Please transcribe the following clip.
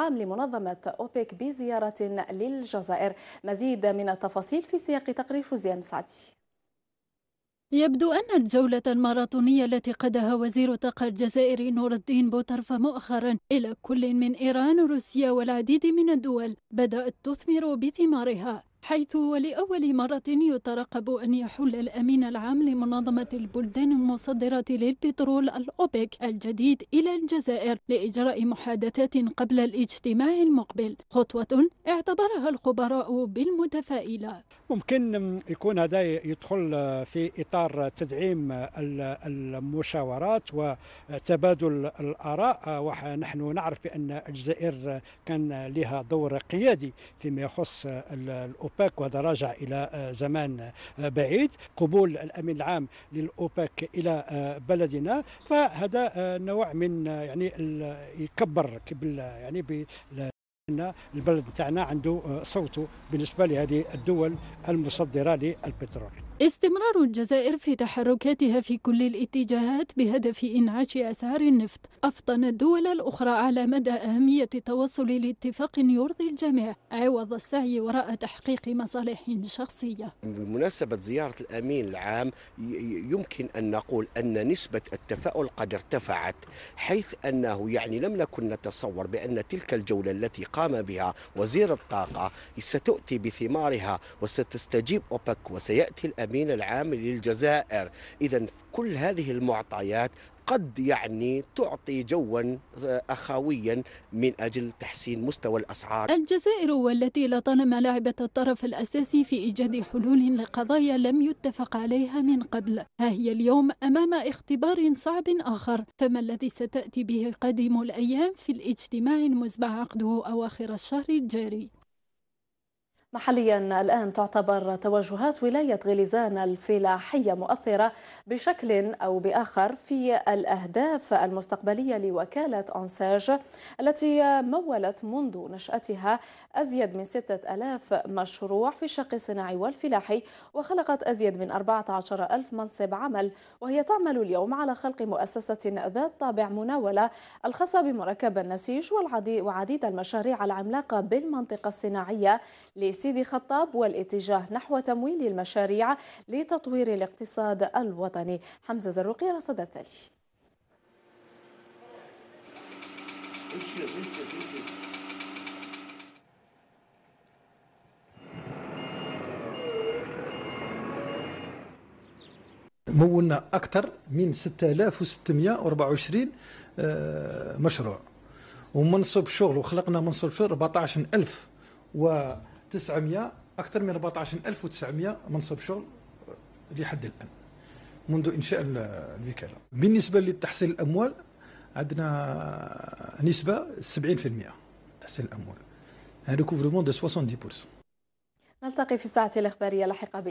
عام لمنظمة أوبيك بزيارة للجزائر مزيد من التفاصيل في سياق تقرير فوزيان سعدي يبدو أن الجولة الماراثونية التي قادها وزير الطاقة الجزائري نور الدين بوترفة مؤخرا إلى كل من إيران وروسيا والعديد من الدول بدأت تثمر بثمارها حيث ولأول مرة يترقب أن يحل الأمين العام لمنظمة البلدان المصدرة للبترول الأوبك الجديد إلى الجزائر لإجراء محادثات قبل الاجتماع المقبل خطوة اعتبرها الخبراء بالمتفائلة ممكن يكون هذا يدخل في إطار تدعيم المشاورات وتبادل الآراء ونحن نعرف بأن الجزائر كان لها دور قيادي فيما يخص الأوبك الأوباك وهذا راجع إلى آه، زمان آه، بعيد قبول الأمين العام للأوباك إلى آه، بلدنا فهذا نوع من يعني يكبر يعني ان البلد تاعنا عنده صوته بالنسبه لهذه الدول المصدره للبترول استمرار الجزائر في تحركاتها في كل الاتجاهات بهدف إنعاش أسعار النفط أفطن الدول الأخرى على مدى أهمية التوصل لاتفاق يرضي الجميع عوض السعي وراء تحقيق مصالح شخصية بمناسبة زيارة الأمين العام يمكن أن نقول أن نسبة التفاؤل قد ارتفعت حيث أنه يعني لم نكن نتصور بأن تلك الجولة التي قام بها وزير الطاقة ستؤتي بثمارها وستستجيب أوبك وسيأتي الأمين الامين العام للجزائر اذا كل هذه المعطيات قد يعني تعطي جوا آه، اخويا من اجل تحسين مستوى الاسعار. الجزائر والتي لطالما لعبت الطرف الاساسي في ايجاد حلول لقضايا لم يتفق عليها من قبل، ها هي اليوم امام اختبار صعب اخر، فما الذي ستاتي به قادم الايام في الاجتماع المزبع عقده اواخر الشهر الجاري؟ محليا الآن تعتبر توجهات ولاية غليزان الفلاحية مؤثرة بشكل أو بآخر في الأهداف المستقبلية لوكالة أنساج التي مولت منذ نشأتها أزيد من 6000 مشروع في الشق الصناعي والفلاحي وخلقت أزيد من 14000 منصب عمل وهي تعمل اليوم على خلق مؤسسة ذات طابع مناولة الخاصة بمركب النسيج والعديد وعديد المشاريع العملاقة بالمنطقة الصناعية سيدي خطاب والاتجاه نحو تمويل المشاريع لتطوير الاقتصاد الوطني حمزة زروقي رصد التالي مولنا أكثر من 6624 آه، مشروع ومنصب شغل وخلقنا منصب شغل 14000 و 900 اكثر من 14900 منصب شغل آه، لحد الان منذ انشاء الوكاله بالنسبه لتحصيل الاموال عندنا نسبه 70% تحصيل الاموال هذا دو 70% نلتقي في الساعه الاخباريه لاحقا